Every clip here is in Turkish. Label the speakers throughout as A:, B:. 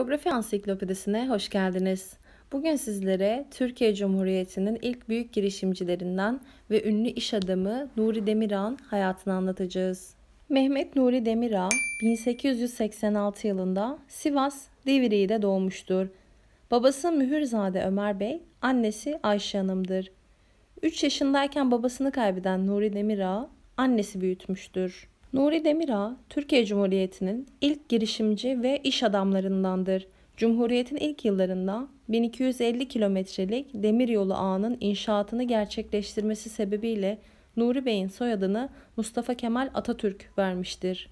A: Biyografi Ansiklopedisi'ne hoş geldiniz. Bugün sizlere Türkiye Cumhuriyeti'nin ilk büyük girişimcilerinden ve ünlü iş adamı Nuri Demirağ'ın hayatını anlatacağız. Mehmet Nuri Demirağ 1886 yılında Sivas Divriği'de doğmuştur. Babası Mühürzade Ömer Bey, annesi Ayşe Hanım'dır. 3 yaşındayken babasını kaybeden Nuri Demirağ annesi büyütmüştür. Nuri Demirağ, Türkiye Cumhuriyeti'nin ilk girişimci ve iş adamlarındandır. Cumhuriyetin ilk yıllarında 1250 kilometrelik demiryolu ağının inşaatını gerçekleştirmesi sebebiyle Nuri Bey'in soyadını Mustafa Kemal Atatürk vermiştir.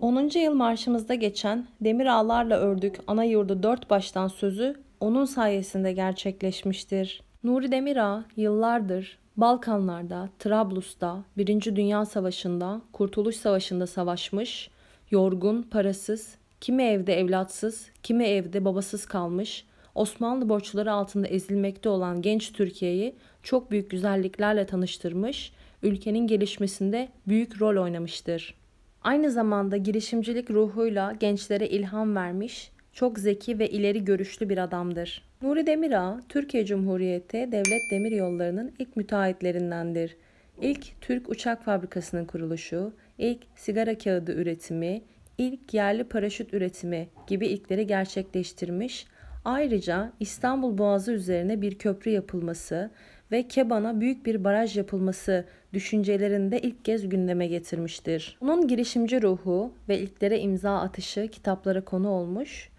A: 10. yıl marşımızda geçen demir ağlarla ördük ana yurdu dört baştan sözü onun sayesinde gerçekleşmiştir. Nuri Demirağ yıllardır Balkanlarda, Trablus'ta, Birinci Dünya Savaşı'nda, Kurtuluş Savaşı'nda savaşmış, yorgun, parasız, kimi evde evlatsız, kimi evde babasız kalmış, Osmanlı borçları altında ezilmekte olan genç Türkiye'yi çok büyük güzelliklerle tanıştırmış, ülkenin gelişmesinde büyük rol oynamıştır. Aynı zamanda girişimcilik ruhuyla gençlere ilham vermiş, çok zeki ve ileri görüşlü bir adamdır. Nuri Demirağ, Türkiye Cumhuriyeti Devlet Demir Yolları'nın ilk müteahhitlerindendir. İlk Türk Uçak Fabrikası'nın kuruluşu, ilk sigara kağıdı üretimi, ilk yerli paraşüt üretimi gibi ilkleri gerçekleştirmiş, ayrıca İstanbul Boğazı üzerine bir köprü yapılması ve Keban'a büyük bir baraj yapılması düşüncelerinde ilk kez gündeme getirmiştir. Onun girişimci ruhu ve ilklere imza atışı kitaplara konu olmuş,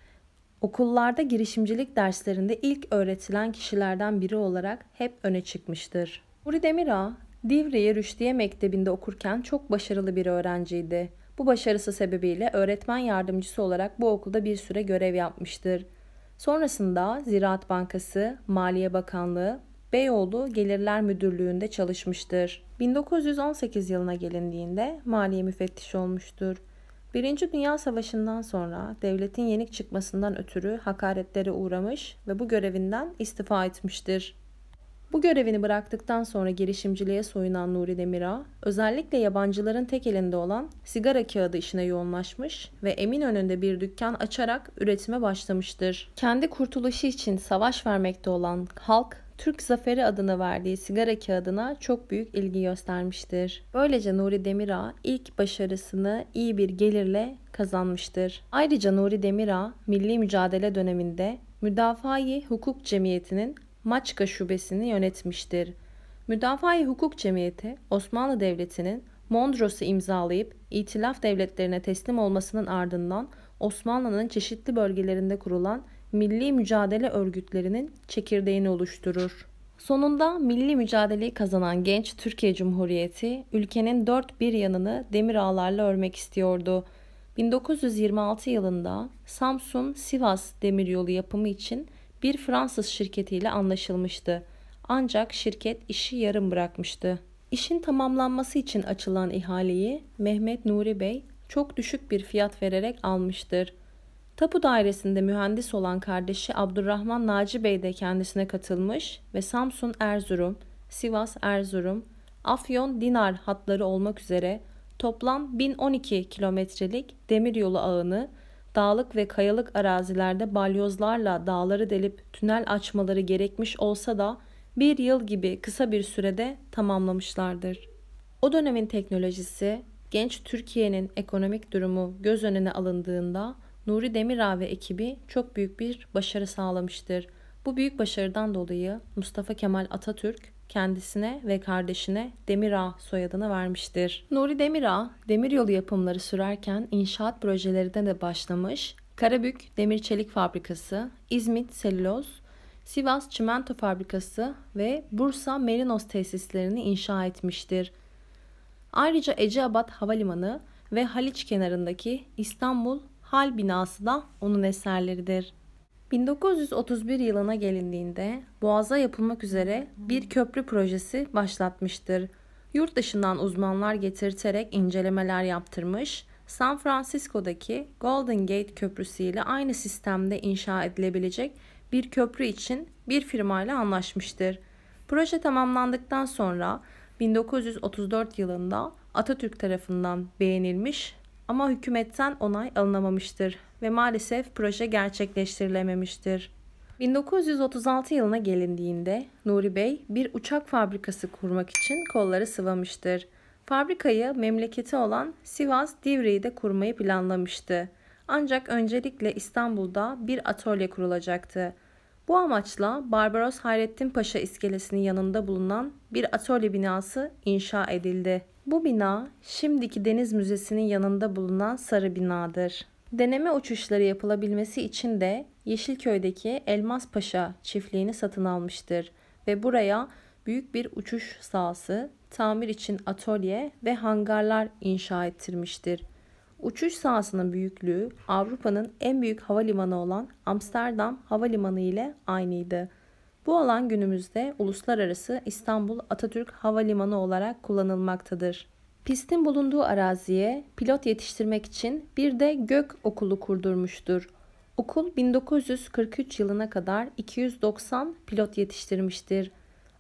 A: Okullarda girişimcilik derslerinde ilk öğretilen kişilerden biri olarak hep öne çıkmıştır. Nuri Demirağ, Divriği Rüşdiye Mektebi'nde okurken çok başarılı bir öğrenciydi. Bu başarısı sebebiyle öğretmen yardımcısı olarak bu okulda bir süre görev yapmıştır. Sonrasında Ziraat Bankası, Maliye Bakanlığı, Beyoğlu Gelirler Müdürlüğü'nde çalışmıştır. 1918 yılına gelindiğinde maliye Müfettiş olmuştur. Birinci Dünya Savaşı'ndan sonra devletin yenik çıkmasından ötürü hakaretlere uğramış ve bu görevinden istifa etmiştir. Bu görevini bıraktıktan sonra girişimciliğe soyunan Nuri Demira, özellikle yabancıların tek elinde olan sigara kağıdı işine yoğunlaşmış ve emin önünde bir dükkan açarak üretime başlamıştır. Kendi kurtuluşu için savaş vermekte olan halk Türk Zaferi adını verdiği sigara kağıdına çok büyük ilgi göstermiştir. Böylece Nuri Demirağ ilk başarısını iyi bir gelirle kazanmıştır. Ayrıca Nuri Demirağ milli mücadele döneminde müdafaa Hukuk Cemiyeti'nin Maçka şubesini yönetmiştir. müdafaa Hukuk Cemiyeti Osmanlı Devleti'nin Mondros'u imzalayıp itilaf devletlerine teslim olmasının ardından Osmanlı'nın çeşitli bölgelerinde kurulan milli mücadele örgütlerinin çekirdeğini oluşturur. Sonunda milli mücadeleyi kazanan genç Türkiye Cumhuriyeti ülkenin dört bir yanını demir ağlarla örmek istiyordu. 1926 yılında Samsun-Sivas demiryolu yapımı için bir Fransız şirketiyle anlaşılmıştı. Ancak şirket işi yarım bırakmıştı. İşin tamamlanması için açılan ihaleyi Mehmet Nuri Bey çok düşük bir fiyat vererek almıştır. Tapu dairesinde mühendis olan kardeşi Abdurrahman Naci Bey de kendisine katılmış ve Samsun Erzurum, Sivas Erzurum, Afyon Dinar hatları olmak üzere toplam 1012 kilometrelik demiryolu ağını dağlık ve kayalık arazilerde balyozlarla dağları delip tünel açmaları gerekmiş olsa da bir yıl gibi kısa bir sürede tamamlamışlardır. O dönemin teknolojisi genç Türkiye'nin ekonomik durumu göz önüne alındığında Nuri Demirağ ve ekibi çok büyük bir başarı sağlamıştır. Bu büyük başarıdan dolayı Mustafa Kemal Atatürk kendisine ve kardeşine Demirağ soyadını vermiştir. Nuri Demirağ, demiryolu yapımları sürerken inşaat projelerine de başlamış, Karabük Demir Çelik Fabrikası, İzmit Selüloz, Sivas Çimento Fabrikası ve Bursa Merinos tesislerini inşa etmiştir. Ayrıca Eceabat Havalimanı ve Haliç kenarındaki İstanbul Hal binası da onun eserleridir. 1931 yılına gelindiğinde Boğaz'a yapılmak üzere bir köprü projesi başlatmıştır. Yurt dışından uzmanlar getirterek incelemeler yaptırmış, San Francisco'daki Golden Gate Köprüsü ile aynı sistemde inşa edilebilecek bir köprü için bir firmayla anlaşmıştır. Proje tamamlandıktan sonra 1934 yılında Atatürk tarafından beğenilmiş ama hükümetten onay alınamamıştır ve maalesef proje gerçekleştirilememiştir. 1936 yılına gelindiğinde Nuri Bey bir uçak fabrikası kurmak için kolları sıvamıştır. Fabrikayı memleketi olan Sivas de kurmayı planlamıştı. Ancak öncelikle İstanbul'da bir atölye kurulacaktı. Bu amaçla Barbaros Hayrettin Paşa iskelesinin yanında bulunan bir atölye binası inşa edildi. Bu bina şimdiki Deniz Müzesi'nin yanında bulunan sarı binadır. Deneme uçuşları yapılabilmesi için de Yeşilköy'deki Elmas Paşa çiftliğini satın almıştır ve buraya büyük bir uçuş sahası, tamir için atölye ve hangarlar inşa ettirmiştir. Uçuş sahasının büyüklüğü Avrupa'nın en büyük havalimanı olan Amsterdam Havalimanı ile aynıydı. Bu alan günümüzde uluslararası İstanbul Atatürk Havalimanı olarak kullanılmaktadır. Pistin bulunduğu araziye pilot yetiştirmek için bir de Gök Okulu kurdurmuştur. Okul 1943 yılına kadar 290 pilot yetiştirmiştir.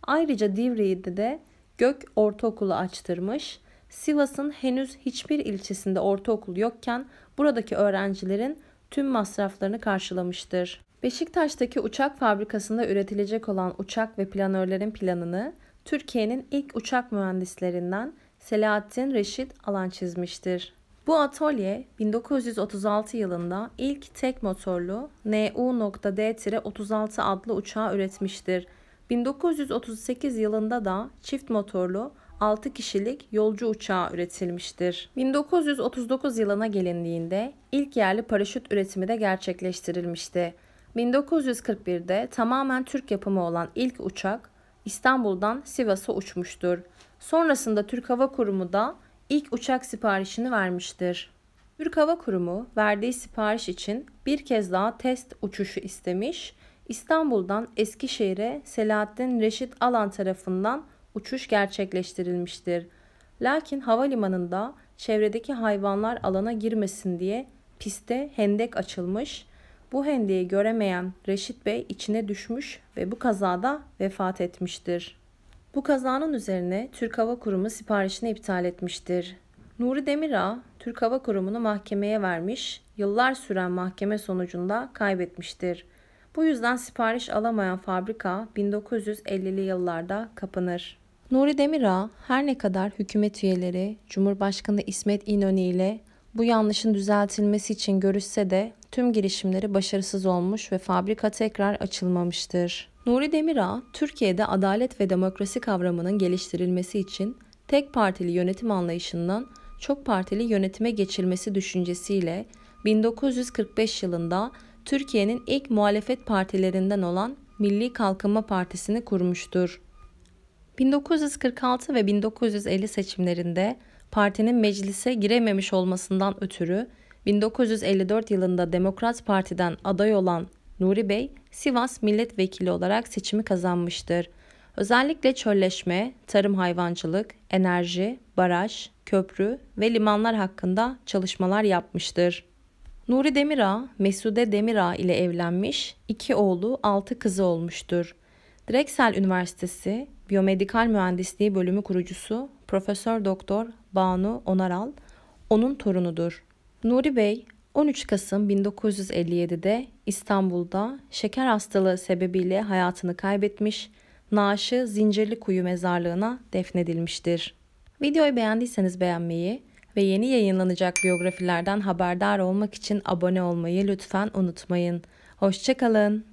A: Ayrıca Divriği'de de Gök Ortaokulu açtırmış, Sivas'ın henüz hiçbir ilçesinde ortaokul yokken buradaki öğrencilerin tüm masraflarını karşılamıştır. Beşiktaş'taki uçak fabrikasında üretilecek olan uçak ve planörlerin planını Türkiye'nin ilk uçak mühendislerinden Selahattin Reşit Alan çizmiştir. Bu atölye 1936 yılında ilk tek motorlu NU.D-36 adlı uçağı üretmiştir. 1938 yılında da çift motorlu 6 kişilik yolcu uçağı üretilmiştir. 1939 yılına gelindiğinde ilk yerli paraşüt üretimi de gerçekleştirilmişti. 1941'de tamamen Türk yapımı olan ilk uçak İstanbul'dan Sivas'a uçmuştur. Sonrasında Türk Hava Kurumu da ilk uçak siparişini vermiştir. Türk Hava Kurumu verdiği sipariş için bir kez daha test uçuşu istemiş. İstanbul'dan Eskişehir'e Selahattin Reşit Alan tarafından uçuş gerçekleştirilmiştir. Lakin havalimanında çevredeki hayvanlar alana girmesin diye piste hendek açılmış. Bu hendeyi göremeyen Reşit Bey içine düşmüş ve bu kazada vefat etmiştir. Bu kazanın üzerine Türk Hava Kurumu siparişini iptal etmiştir. Nuri Demirağ, Türk Hava Kurumu'nu mahkemeye vermiş, yıllar süren mahkeme sonucunda kaybetmiştir. Bu yüzden sipariş alamayan fabrika 1950'li yıllarda kapanır. Nuri Demirağ her ne kadar hükümet üyeleri Cumhurbaşkanı İsmet İnönü ile bu yanlışın düzeltilmesi için görüşse de tüm girişimleri başarısız olmuş ve fabrika tekrar açılmamıştır. Nuri Demirağ, Türkiye'de adalet ve demokrasi kavramının geliştirilmesi için tek partili yönetim anlayışından çok partili yönetime geçilmesi düşüncesiyle 1945 yılında Türkiye'nin ilk muhalefet partilerinden olan Milli Kalkınma Partisi'ni kurmuştur. 1946 ve 1950 seçimlerinde partinin meclise girememiş olmasından ötürü 1954 yılında Demokrat Parti'den aday olan Nuri Bey, Sivas milletvekili olarak seçimi kazanmıştır. Özellikle çölleşme, tarım hayvancılık, enerji, baraj, köprü ve limanlar hakkında çalışmalar yapmıştır. Nuri Demirağ, Mesude Demirağ ile evlenmiş, iki oğlu, altı kızı olmuştur. Drexel Üniversitesi Biyomedikal Mühendisliği Bölümü kurucusu Profesör Doktor Banu Onaral onun torunudur. Nuri Bey 13 Kasım 1957'de İstanbul'da şeker hastalığı sebebiyle hayatını kaybetmiş, naaşı Kuyu mezarlığına defnedilmiştir. Videoyu beğendiyseniz beğenmeyi ve yeni yayınlanacak biyografilerden haberdar olmak için abone olmayı lütfen unutmayın. Hoşçakalın.